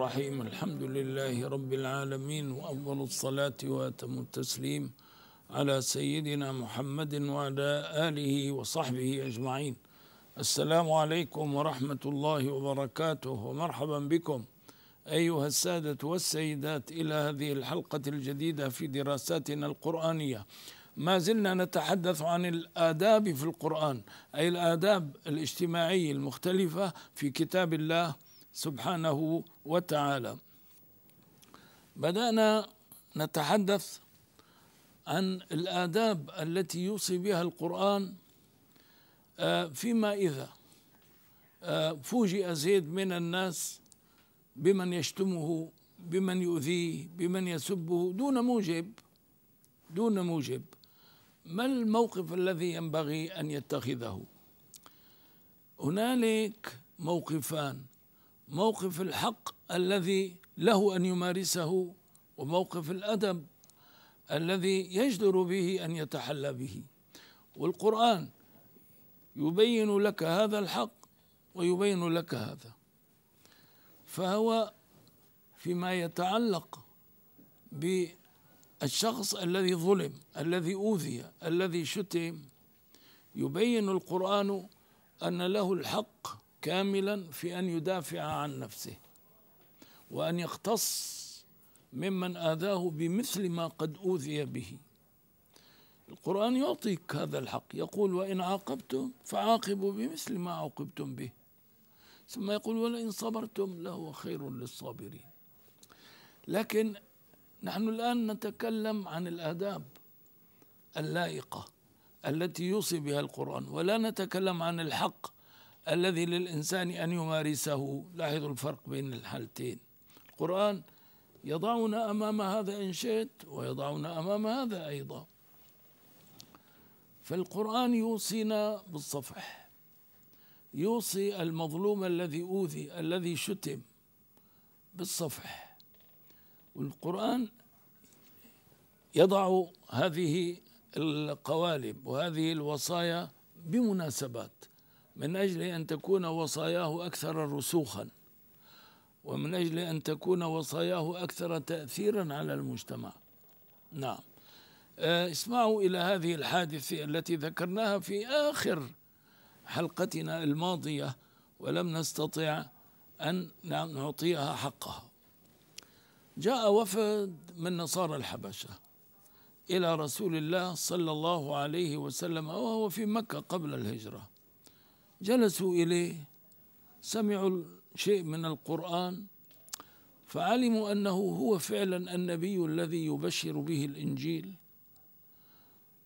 الرحيم الحمد لله رب العالمين وأفضل الصلاة وأتم التسليم على سيدنا محمد وعلى آله وصحبه أجمعين السلام عليكم ورحمة الله وبركاته ومرحبا بكم أيها السادة والسيدات إلى هذه الحلقة الجديدة في دراساتنا القرآنية ما زلنا نتحدث عن الآداب في القرآن أي الآداب الاجتماعية المختلفة في كتاب الله سبحانه وتعالى بدأنا نتحدث عن الآداب التي يوصي بها القرآن آه، فيما إذا آه، فوجئ زيد من الناس بمن يشتمه بمن يؤذيه بمن يسبه دون موجب دون موجب ما الموقف الذي ينبغي أن يتخذه هنالك موقفان موقف الحق الذي له أن يمارسه وموقف الأدب الذي يجدر به أن يتحلى به والقرآن يبين لك هذا الحق ويبين لك هذا فهو فيما يتعلق بالشخص الذي ظلم الذي أوذي الذي شتم يبين القرآن أن له الحق كاملا في أن يدافع عن نفسه وأن يختص ممن آذاه بمثل ما قد أوذي به القرآن يعطيك هذا الحق يقول وإن عاقبتم فعاقبوا بمثل ما عوقبتم به ثم يقول ولئن صبرتم لهو خير للصابرين لكن نحن الآن نتكلم عن الآداب اللائقة التي يوصي بها القرآن ولا نتكلم عن الحق الذي للإنسان أن يمارسه لاحظوا الفرق بين الحالتين القرآن يضعنا أمام هذا إن شئت ويضعنا أمام هذا أيضا فالقرآن يوصينا بالصفح يوصي المظلوم الذي أوذي الذي شتم بالصفح والقرآن يضع هذه القوالب وهذه الوصايا بمناسبات من أجل أن تكون وصاياه أكثر رسوخا ومن أجل أن تكون وصاياه أكثر تأثيرا على المجتمع نعم آه، اسمعوا إلى هذه الحادثة التي ذكرناها في آخر حلقتنا الماضية ولم نستطع أن نعطيها حقها جاء وفد من نصارى الحبشة إلى رسول الله صلى الله عليه وسلم وهو في مكة قبل الهجرة جلسوا إليه سمعوا شيء من القرآن فعلموا أنه هو فعلا النبي الذي يبشر به الإنجيل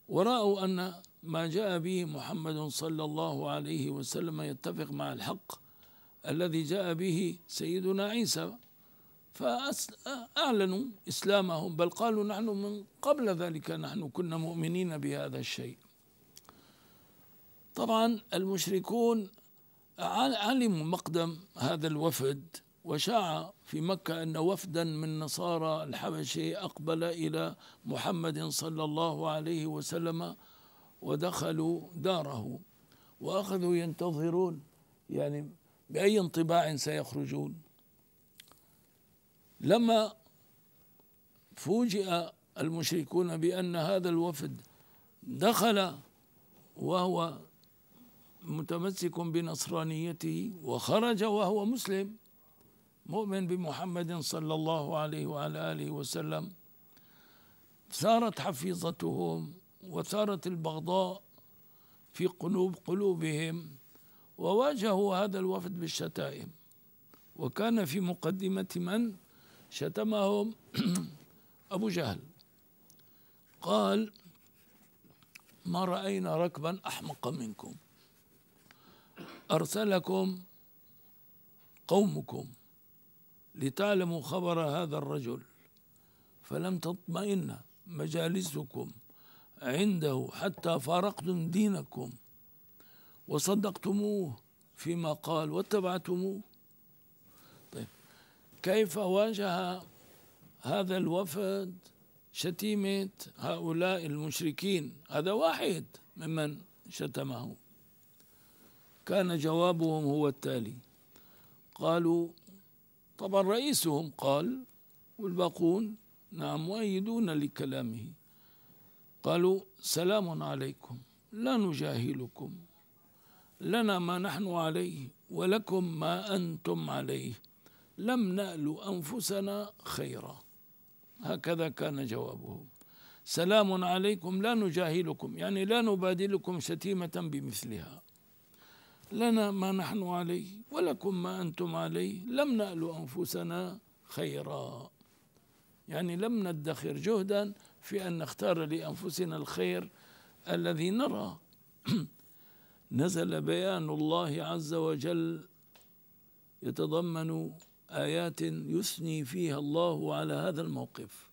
ورأوا أن ما جاء به محمد صلى الله عليه وسلم يتفق مع الحق الذي جاء به سيدنا عيسى فأعلنوا إسلامهم بل قالوا نحن من قبل ذلك نحن كنا مؤمنين بهذا الشيء طبعا المشركون علموا مقدم هذا الوفد وشاع في مكة أن وفدا من نصارى الحبشة أقبل إلى محمد صلى الله عليه وسلم ودخلوا داره وأخذوا ينتظرون يعني بأي انطباع سيخرجون لما فوجئ المشركون بأن هذا الوفد دخل وهو متمسك بنصرانيته وخرج وهو مسلم مؤمن بمحمد صلى الله عليه وعلى آله وسلم ثارت حفيظتهم وثارت البغضاء في قلوب قلوبهم وواجهوا هذا الوفد بالشتائم وكان في مقدمة من شتمهم أبو جهل قال ما رأينا ركبا أحمق منكم أرسلكم قومكم لتعلموا خبر هذا الرجل فلم تطمئن مجالسكم عنده حتى فارقتم دينكم وصدقتموه فيما قال واتبعتموه طيب كيف واجه هذا الوفد شتيمة هؤلاء المشركين هذا واحد ممن شتمه كان جوابهم هو التالي قالوا طبعا رئيسهم قال والباقون نعم مؤيدون لكلامه قالوا سلام عليكم لا نجاهلكم لنا ما نحن عليه ولكم ما أنتم عليه لم نأل أنفسنا خيرا هكذا كان جوابهم سلام عليكم لا نجاهلكم يعني لا نبادلكم شتيمة بمثلها لنا ما نحن عليه ولكم ما أنتم عليه لم نأل أنفسنا خيرا يعني لم ندخر جهدا في أن نختار لأنفسنا الخير الذي نرى نزل بيان الله عز وجل يتضمن آيات يثني فيها الله على هذا الموقف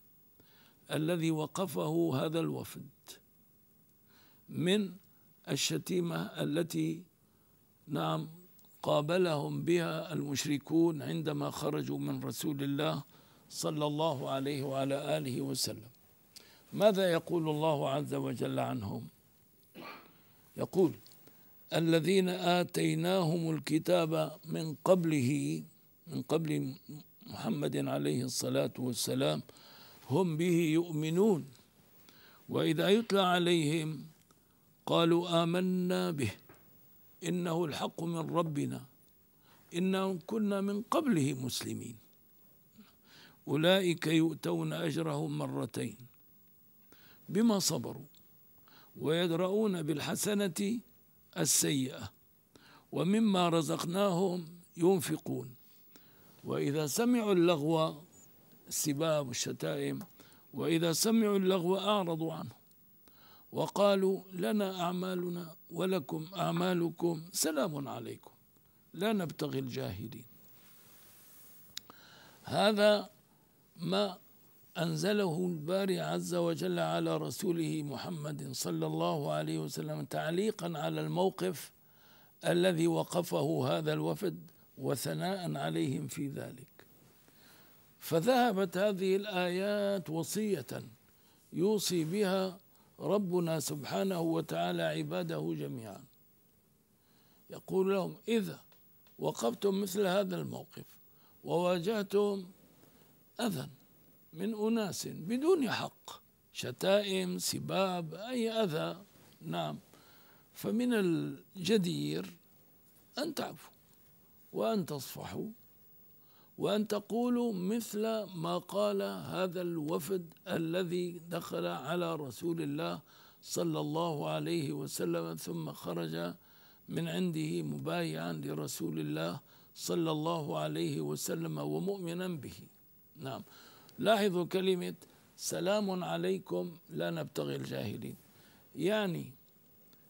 الذي وقفه هذا الوفد من الشتيمة التي نعم قابلهم بها المشركون عندما خرجوا من رسول الله صلى الله عليه وعلى آله وسلم ماذا يقول الله عز وجل عنهم يقول الذين آتيناهم الكتاب من قبله من قبل محمد عليه الصلاة والسلام هم به يؤمنون وإذا يتلى عليهم قالوا آمنا به إنه الحق من ربنا إنا كنا من قبله مسلمين أولئك يؤتون أجرهم مرتين بما صبروا ويدرؤون بالحسنة السيئة ومما رزقناهم ينفقون وإذا سمعوا اللغو السباب والشتائم وإذا سمعوا اللغو أعرضوا عنه وقالوا لنا أعمالنا ولكم أعمالكم سلام عليكم لا نبتغي الجاهلين هذا ما أنزله الباري عز وجل على رسوله محمد صلى الله عليه وسلم تعليقا على الموقف الذي وقفه هذا الوفد وثناء عليهم في ذلك فذهبت هذه الآيات وصية يوصي بها ربنا سبحانه وتعالى عباده جميعا يقول لهم إذا وقفتم مثل هذا الموقف وواجهتم أذى من أناس بدون حق شتائم سباب أي أذى نعم فمن الجدير أن تعفوا وأن تصفحوا وأن تقولوا مثل ما قال هذا الوفد الذي دخل على رسول الله صلى الله عليه وسلم ثم خرج من عنده مبايعا لرسول الله صلى الله عليه وسلم ومؤمنا به نعم لاحظوا كلمة سلام عليكم لا نبتغي الجاهلين يعني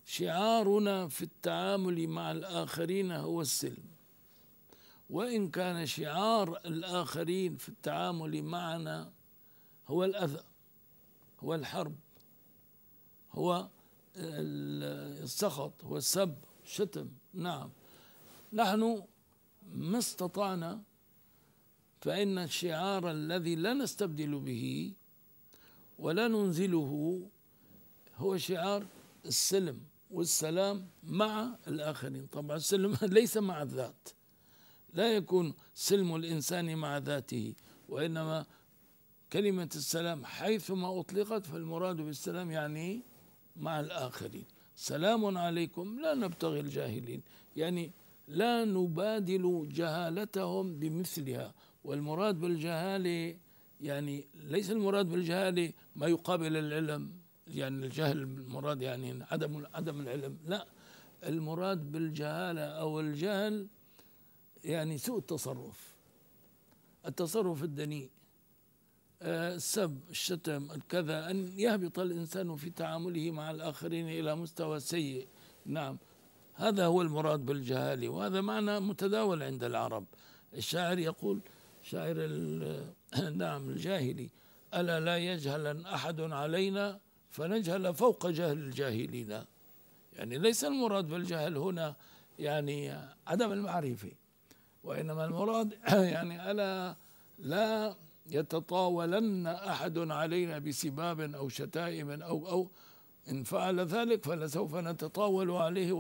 شعارنا في التعامل مع الآخرين هو السلم وإن كان شعار الآخرين في التعامل معنا هو الأذى هو الحرب هو السخط هو السب الشتم نعم نحن ما استطعنا فإن الشعار الذي لا نستبدل به ولا ننزله هو شعار السلم والسلام مع الآخرين طبعا السلم ليس مع الذات لا يكون سلم الإنسان مع ذاته وإنما كلمة السلام حيثما أطلقت فالمراد بالسلام يعني مع الآخرين سلام عليكم لا نبتغي الجاهلين يعني لا نبادل جهالتهم بمثلها والمراد بالجهالة يعني ليس المراد بالجهالة ما يقابل العلم يعني الجهل المراد يعني عدم عدم العلم لا المراد بالجهالة أو الجهل يعني سوء التصرف التصرف الدنيء آه، السب الشتم الكذا أن يهبط الإنسان في تعامله مع الآخرين إلى مستوى سيء نعم هذا هو المراد بالجهالي وهذا معنى متداول عند العرب الشاعر يقول شاعر نعم الجاهلي ألا لا يجهل أحد علينا فنجهل فوق جهل الجاهلين يعني ليس المراد بالجهل هنا يعني عدم المعرفه وإنما المراد يعني ألا لا يتطاولن أحد علينا بسباب أو شتائم أو أو إن فعل ذلك فلسوف نتطاول عليه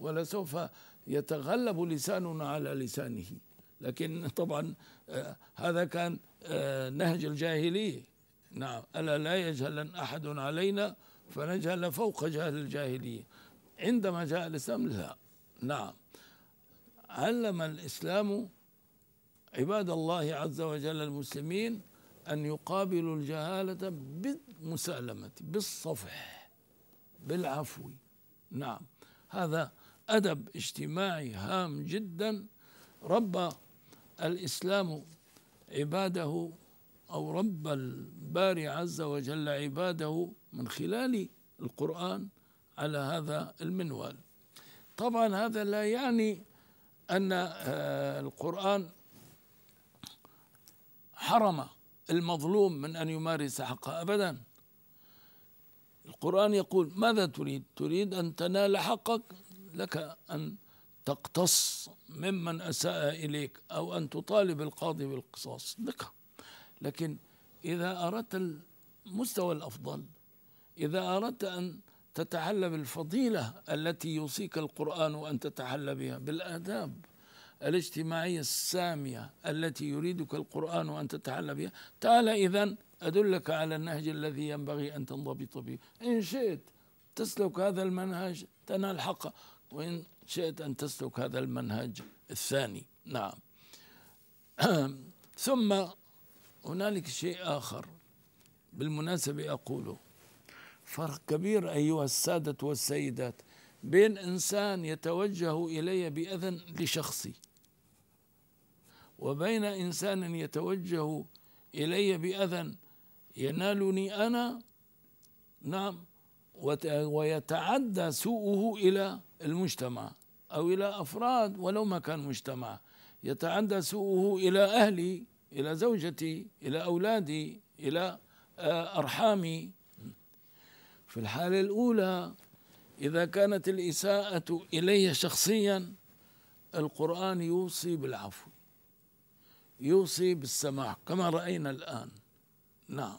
ولسوف يتغلب لساننا على لسانه لكن طبعا آه، هذا كان آه، نهج الجاهلية نعم ألا لا يجهلن أحد علينا فنجهل فوق جهل الجاهلية عندما جاء الإسلام لا نعم علم الإسلام عباد الله عز وجل المسلمين أن يقابلوا الجهالة بالمسالمة بالصفح بالعفو نعم هذا أدب اجتماعي هام جدا رب الإسلام عباده أو رب الباري عز وجل عباده من خلال القرآن على هذا المنوال طبعا هذا لا يعني أن آه، القرآن حرم المظلوم من أن يمارس حقه أبدا القرآن يقول ماذا تريد تريد أن تنال حقك لك أن تقتص ممن أساء إليك أو أن تطالب القاضي بالقصاص لك لكن إذا أردت المستوى الأفضل إذا أردت أن تتحلى بالفضيلة التي يوصيك القرآن أن تتحلى بها بالآداب الاجتماعية السامية التي يريدك القرآن أن تتحلى بها تعال إذا أدلك على النهج الذي ينبغي أن تنضبط به إن شئت تسلك هذا المنهج تنال حقا وإن شئت أن تسلك هذا المنهج الثاني نعم ثم هنالك شيء آخر بالمناسبة أقوله فرق كبير أيها السادة والسيدات بين إنسان يتوجه إلي بأذن لشخصي وبين إنسان يتوجه إلي بأذن ينالني أنا نعم ويتعدى سوءه إلى المجتمع أو إلى أفراد ولو ما كان مجتمع يتعدى سوءه إلى أهلي إلى زوجتي إلى أولادي إلى آه، أرحامي في الحالة الأولى إذا كانت الإساءة إلي شخصيا القرآن يوصي بالعفو يوصي بالسماح كما رأينا الآن نعم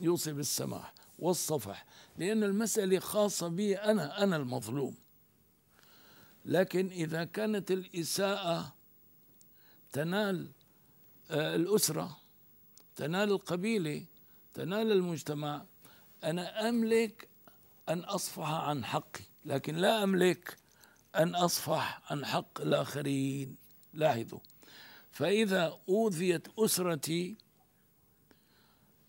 يوصي بالسماح والصفح لأن المسألة خاصة بي أنا أنا المظلوم لكن إذا كانت الإساءة تنال آه، الأسرة تنال القبيلة تنال المجتمع أنا أملك أن أصفح عن حقي لكن لا أملك أن أصفح عن حق الآخرين لاحظوا فإذا أوذيت أسرتي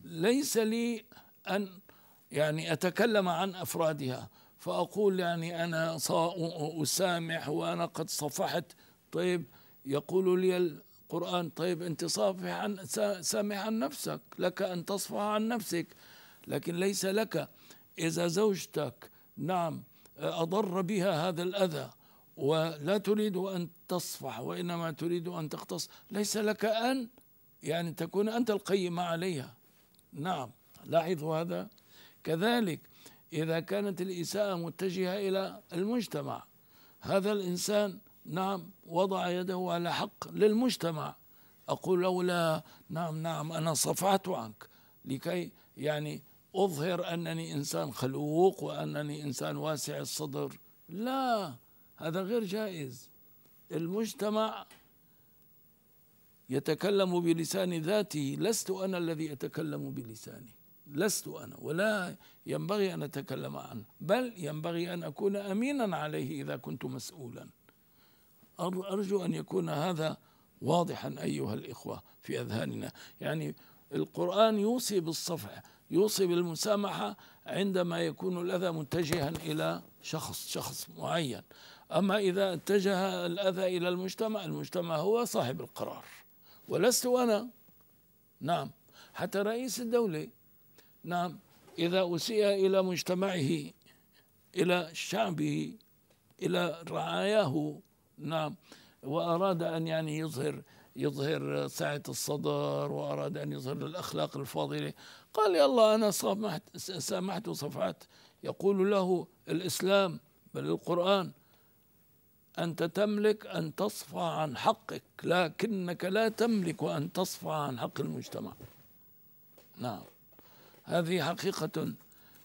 ليس لي أن يعني أتكلم عن أفرادها فأقول يعني أنا أسامح وأنا قد صفحت طيب يقول لي القرآن طيب أنت صافح عن سامح عن نفسك لك أن تصفح عن نفسك لكن ليس لك إذا زوجتك نعم أضر بها هذا الأذى ولا تريد أن تصفح وإنما تريد أن تقتص ليس لك أن يعني تكون أنت القيمه عليها نعم لاحظوا هذا كذلك إذا كانت الإساءة متجهة إلى المجتمع هذا الإنسان نعم وضع يده على حق للمجتمع أقول لولا نعم نعم أنا صفعت عنك لكي يعني أظهر أنني إنسان خلوق وأنني إنسان واسع الصدر لا هذا غير جائز المجتمع يتكلم بلسان ذاته لست أنا الذي أتكلم بلساني لست أنا ولا ينبغي أن أتكلم عنه بل ينبغي أن أكون أمينا عليه إذا كنت مسؤولا أرجو أن يكون هذا واضحا أيها الإخوة في أذهاننا يعني القرآن يوصي بالصفح يوصي بالمسامحة عندما يكون الأذى متجها إلى شخص شخص معين أما إذا اتجه الأذى إلى المجتمع المجتمع هو صاحب القرار ولست أنا نعم حتى رئيس الدولة نعم إذا أسيء إلى مجتمعه إلى شعبه إلى رعاياه نعم وأراد أن يعني يظهر يظهر سعة الصدر وأراد أن يظهر الأخلاق الفاضلة قال يلا أنا سامحت سامحت وصفعت يقول له الإسلام بل القرآن أنت تملك أن تصفى عن حقك لكنك لا تملك أن تصفى عن حق المجتمع نعم هذه حقيقة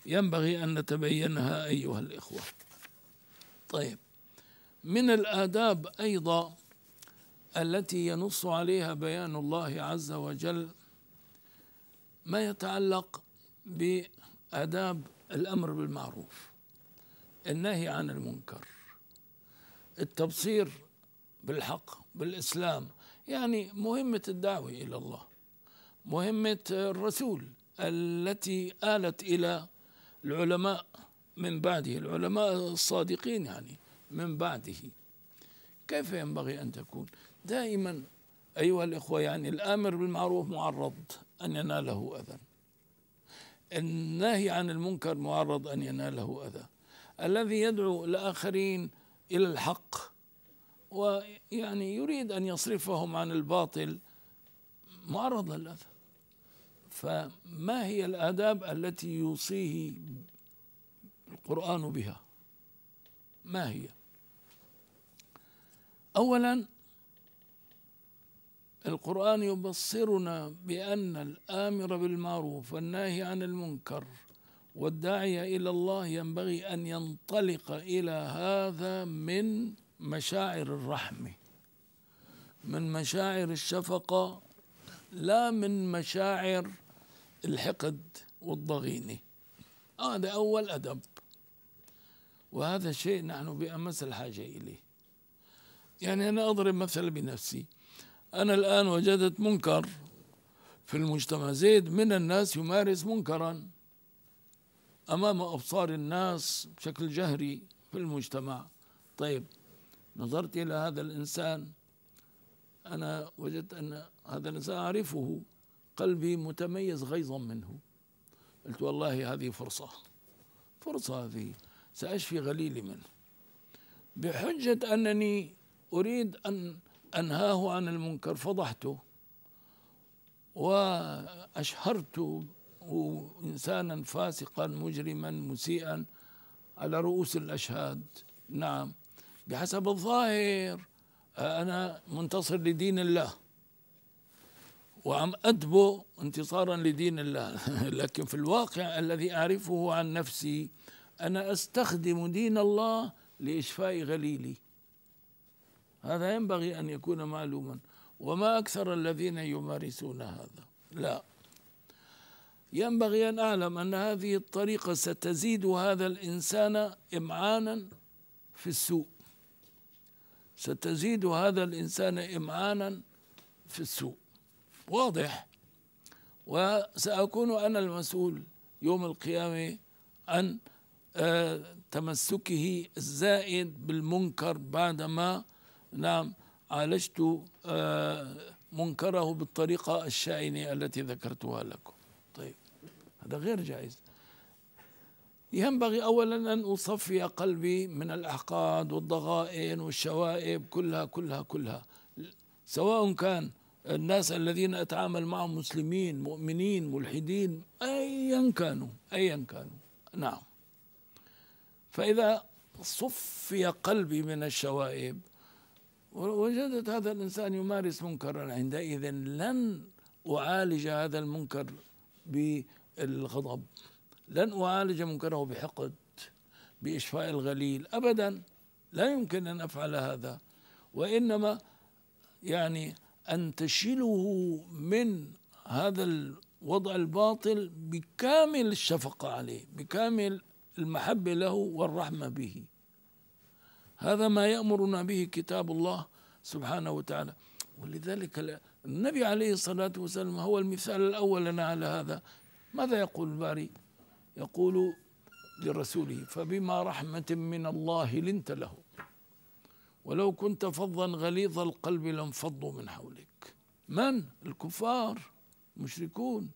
ينبغي أن نتبينها أيها الإخوة طيب من الآداب أيضا التي ينص عليها بيان الله عز وجل ما يتعلق بآداب الأمر بالمعروف النهي عن المنكر التبصير بالحق بالإسلام يعني مهمة الدعوة إلى الله مهمة الرسول التي آلت إلى العلماء من بعده العلماء الصادقين يعني من بعده كيف ينبغي أن تكون دائما أيها الإخوة يعني الآمر بالمعروف معرض أن يناله أذى الناهي عن المنكر معرض أن يناله أذى الذي يدعو الآخرين إلى الحق ويعني يريد أن يصرفهم عن الباطل معرض للأذى فما هي الآداب التي يوصيه القرآن بها ما هي أولا القرآن يبصرنا بأن الآمر بالمعروف والناهي عن المنكر والداعي إلى الله ينبغي أن ينطلق إلى هذا من مشاعر الرحمة من مشاعر الشفقة لا من مشاعر الحقد والضغينة هذا أول أدب وهذا شيء نحن بأمس الحاجة إليه يعني أنا أضرب مثل بنفسي أنا الآن وجدت منكر في المجتمع زيد من الناس يمارس منكرا أمام أبصار الناس بشكل جهري في المجتمع طيب نظرت إلى هذا الإنسان أنا وجدت أن هذا الإنسان أعرفه قلبي متميز غيظا منه قلت والله هذه فرصة فرصة هذه سأشفي غليلي منه بحجة أنني أريد أن أنهاه عن المنكر فضحته وأشهرته إنسانا فاسقا مجرما مسيئا على رؤوس الأشهاد نعم بحسب الظاهر أنا منتصر لدين الله وعم أدبو انتصارا لدين الله لكن في الواقع الذي أعرفه عن نفسي أنا أستخدم دين الله لإشفاء غليلي هذا ينبغي أن يكون معلوما وما أكثر الذين يمارسون هذا لا ينبغي أن أعلم أن هذه الطريقة ستزيد هذا الإنسان إمعانا في السوء ستزيد هذا الإنسان إمعانا في السوء واضح وسأكون أنا المسؤول يوم القيامة عن آه، تمسكه الزائد بالمنكر بعدما نعم عالجت آه، منكره بالطريقة الشائنة التي ذكرتها لكم طيب هذا غير جائز ينبغي أولا أن أصفي قلبي من الأحقاد والضغائن والشوائب كلها كلها كلها سواء كان الناس الذين أتعامل معهم مسلمين مؤمنين ملحدين أيا كانوا أيا كانوا نعم فإذا صفي قلبي من الشوائب وجدت هذا الإنسان يمارس منكرا عندئذ لن أعالج هذا المنكر بالغضب لن أعالج منكره بحقد بإشفاء الغليل أبدا لا يمكن أن أفعل هذا وإنما يعني أنتشله من هذا الوضع الباطل بكامل الشفقة عليه بكامل المحبة له والرحمة به هذا ما يأمرنا به كتاب الله سبحانه وتعالى ولذلك النبي عليه الصلاة والسلام هو المثال الأول لنا على هذا ماذا يقول الباري يقول لرسوله فبما رحمة من الله لنت له ولو كنت فظا غليظ القلب لانفضوا من حولك من الكفار المشركون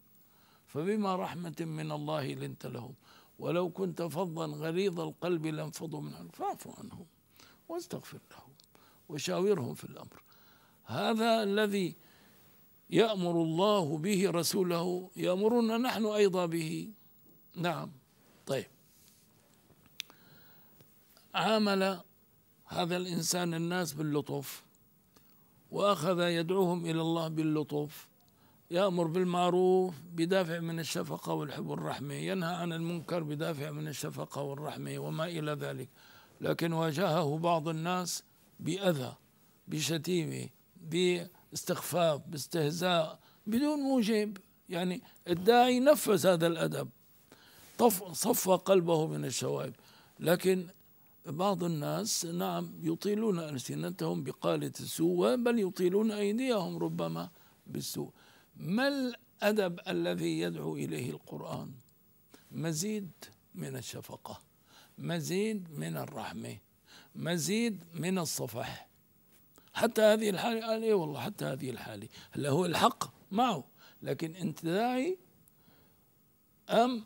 فبما رحمة من الله لنت لهم ولو كنت فظا غليظ القلب لانفضوا من حولك فاعف عنهم واستغفر لهم وشاورهم في الأمر هذا الذي يأمر الله به رسوله يأمرنا نحن أيضا به نعم طيب عامل هذا الإنسان الناس باللطف وأخذ يدعوهم إلى الله باللطف يأمر بالمعروف بدافع من الشفقة والحب والرحمة ينهى عن المنكر بدافع من الشفقة والرحمة وما إلى ذلك لكن واجهه بعض الناس بأذى بشتيمة باستخفاف باستهزاء بدون موجب يعني الداعي نفذ هذا الأدب صفى قلبه من الشوائب لكن بعض الناس نعم يطيلون ألسنتهم بقالة السوء بل يطيلون أيديهم ربما بالسوء ما الأدب الذي يدعو إليه القرآن مزيد من الشفقه مزيد من الرحمة مزيد من الصفح حتى هذه الحالة قال إيه والله حتى هذه الحالة هلا هو الحق معه لكن أنت داعي أم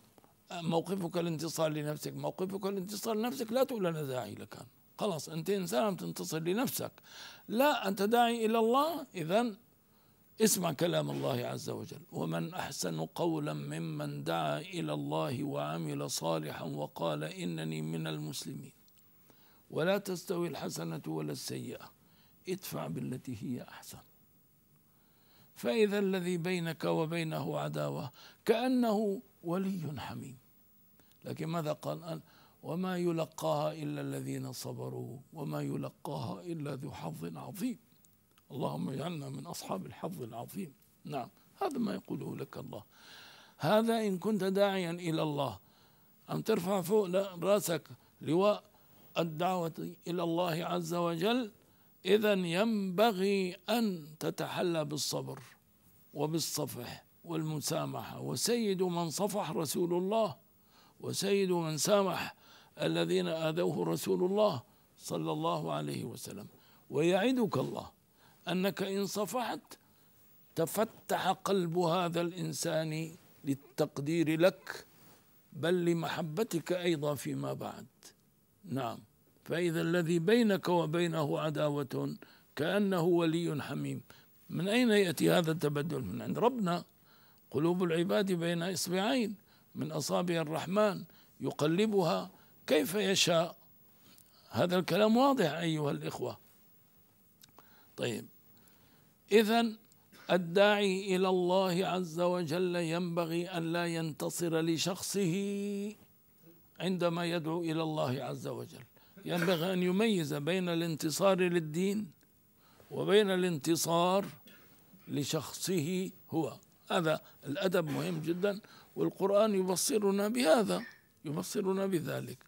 موقفك الانتصار لنفسك موقفك الانتصار لنفسك لا تقول أنا داعي لك خلاص أنت إنسان عم تنتصر لنفسك لا أنت داعي إلى الله إذا اسمع كلام الله عز وجل ومن أحسن قولا ممن دعا إلى الله وعمل صالحا وقال إنني من المسلمين ولا تستوي الحسنة ولا السيئة ادفع بالتي هي أحسن فإذا الذي بينك وبينه عداوة كأنه ولي حميم لكن ماذا قال وما يلقاها إلا الذين صبروا وما يلقاها إلا ذو حظ عظيم اللهم اجعلنا من أصحاب الحظ العظيم نعم هذا ما يقوله لك الله هذا إن كنت داعيا إلى الله أم ترفع فوق رأسك لواء الدعوة إلى الله عز وجل إذا ينبغي أن تتحلى بالصبر وبالصفح والمسامحة وسيد من صفح رسول الله وسيد من سامح الذين آذوه رسول الله صلى الله عليه وسلم ويعدك الله أنك إن صفحت تفتح قلب هذا الإنسان للتقدير لك بل لمحبتك أيضا فيما بعد نعم فإذا الذي بينك وبينه عداوة كأنه ولي حميم من أين يأتي هذا التبدل من عند ربنا قلوب العباد بين إصبعين من أصابع الرحمن يقلبها كيف يشاء هذا الكلام واضح أيها الإخوة طيب إذا الداعي إلى الله عز وجل ينبغي أن لا ينتصر لشخصه عندما يدعو إلى الله عز وجل ينبغي أن يميز بين الانتصار للدين وبين الانتصار لشخصه هو هذا الأدب مهم جدا والقرآن يبصرنا بهذا يبصرنا بذلك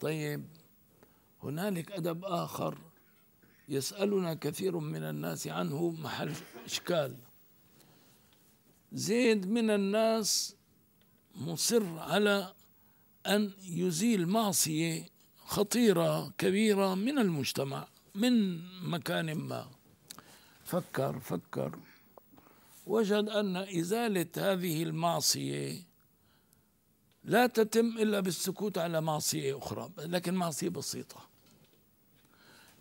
طيب هنالك أدب آخر يسألنا كثير من الناس عنه محل إشكال زيد من الناس مصر على أن يزيل معصية خطيرة كبيرة من المجتمع من مكان ما فكر فكر وجد أن إزالة هذه المعصية لا تتم إلا بالسكوت على معصية أخرى لكن معصية بسيطة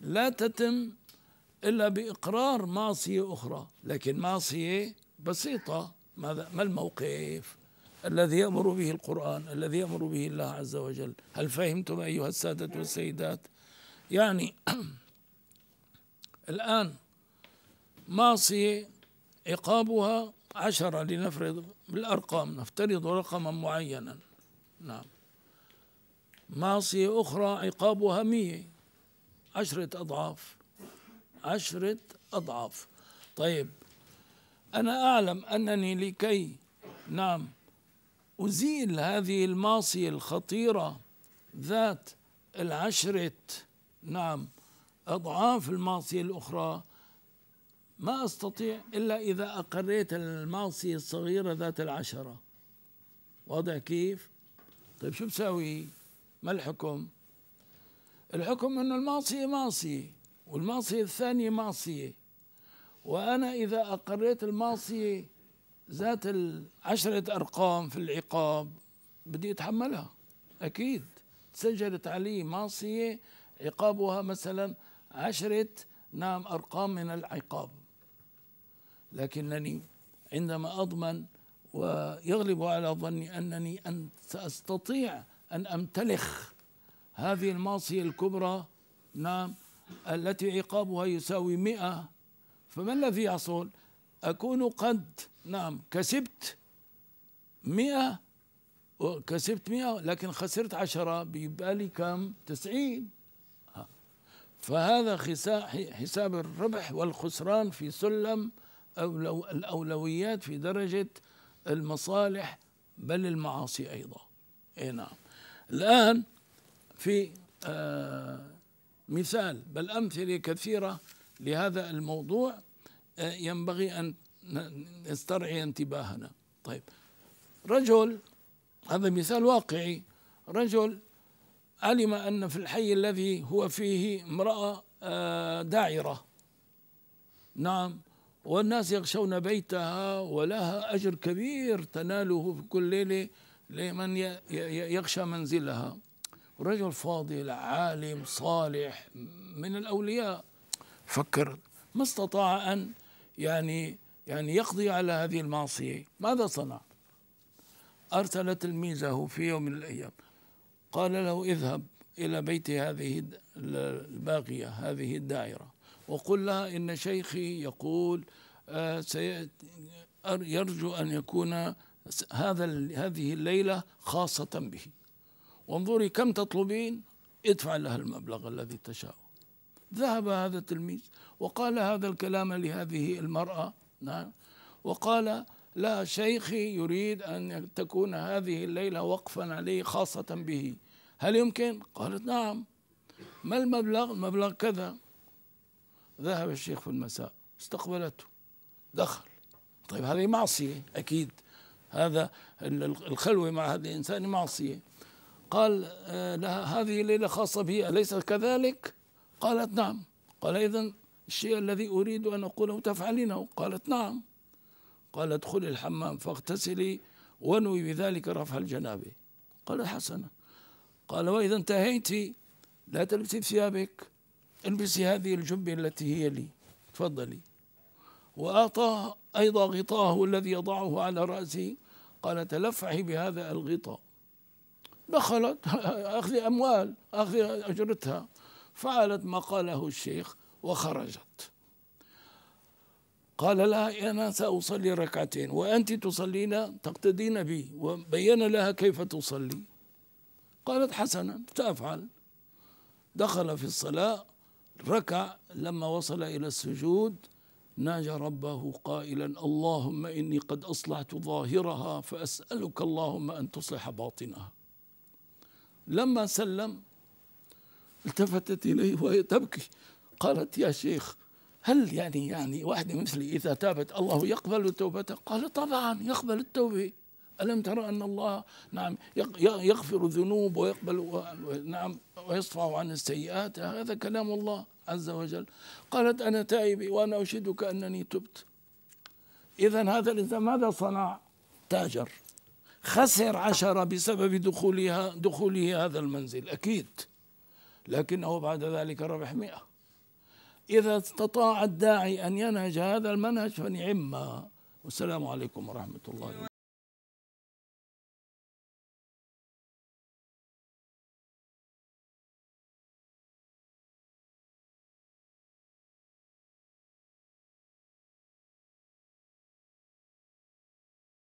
لا تتم إلا بإقرار معصية أخرى لكن معصية بسيطة ماذا ما الموقف الذي يأمر به القرآن الذي يأمر به الله عز وجل هل فهمتم أيها السادة والسيدات يعني الآن معصية عقابها عشرة لنفرض بالأرقام نفترض رقما معينا نعم معصية أخرى عقابها مية عشرة أضعاف عشرة أضعاف طيب أنا أعلم أنني لكي نعم أزيل هذه المعصية الخطيرة ذات العشرة نعم أضعاف المعصية الأخرى ما أستطيع إلا إذا أقريت المعصية الصغيرة ذات العشرة واضح كيف؟ طيب شو بساوي؟ ما الحكم؟ الحكم أن المعصية معصية والمعصية الثانية معصية وأنا إذا أقريت المعصية ذات العشرة أرقام في العقاب بدي أتحملها أكيد سجلت علي معصية عقابها مثلا عشرة نعم أرقام من العقاب لكنني عندما أضمن ويغلب على ظني أنني أن سأستطيع أن أمتلخ هذه المعصية الكبرى نعم التي عقابها يساوي مئة فما الذي يحصل أكون قد نعم كسبت مئة كسبت مئة لكن خسرت عشرة ببالي كم تسعين فهذا حساب الربح والخسران في سلم أولو الأولويات في درجة المصالح بل المعاصي أيضا إيه نعم الآن في آه، مثال بل أمثلة كثيرة لهذا الموضوع آه، ينبغي أن نسترعي انتباهنا طيب رجل هذا مثال واقعي رجل علم أن في الحي الذي هو فيه امرأة آه، داعرة نعم والناس يغشون بيتها ولها أجر كبير تناله في كل ليلة لمن يغشى منزلها رجل فاضل عالم صالح من الأولياء فكر ما استطاع أن يعني يعني يقضي على هذه المعصية ماذا صنع أرسل تلميذه في يوم من الأيام قال له اذهب إلى بيت هذه الباقيه هذه الدائرة وقل لها إن شيخي يقول آه، يرجو أن يكون هذا هذه الليلة خاصة به وانظري كم تطلبين ادفع لها المبلغ الذي تشاء ذهب هذا التلميذ وقال هذا الكلام لهذه المرأة نعم وقال لا شيخي يريد أن تكون هذه الليلة وقفا عليه خاصة به هل يمكن؟ قالت نعم ما المبلغ؟ المبلغ كذا ذهب الشيخ في المساء استقبلته دخل طيب هذه معصية أكيد هذا الخلوة مع هذا الإنسان معصية قال آه، لها هذه ليلة خاصة بي أليس كذلك؟ قالت نعم قال إذا الشيء الذي أريد أن أقوله تفعلينه قالت نعم قال ادخلي الحمام فاغتسلي وانوي بذلك رفع الجنابة قال حسنا قال وإذا انتهيت لا تلبسي ثيابك البسي هذه الجبة التي هي لي تفضلي وأعطاه أيضا غطاه الذي يضعه على رأسه قال تلفعي بهذا الغطاء دخلت أخذ أموال أخذ أجرتها فعلت ما قاله الشيخ وخرجت قال لها أنا سأصلي ركعتين وأنت تصلين تقتدين بي وبين لها كيف تصلي قالت حسنا سأفعل دخل في الصلاة ركع لما وصل إلى السجود ناجى ربه قائلا اللهم إني قد أصلحت ظاهرها فأسألك اللهم أن تصلح باطنها لما سلم التفتت إليه وهي تبكي قالت يا شيخ هل يعني يعني واحدة مثلي إذا تابت الله يقبل توبته قال طبعا يقبل التوبة ألم ترى أن الله نعم يغفر الذنوب ويقبل نعم ويصفع عن السيئات هذا كلام الله عز وجل قالت أنا تائبة وأنا أشهدك أنني تبت إذا هذا الإنسان ماذا صنع؟ تاجر خسر عشرة بسبب دخولها دخوله هذا المنزل أكيد لكنه بعد ذلك ربح مئة إذا استطاع الداعي أن ينهج هذا المنهج فنعم والسلام عليكم ورحمة الله وبركاته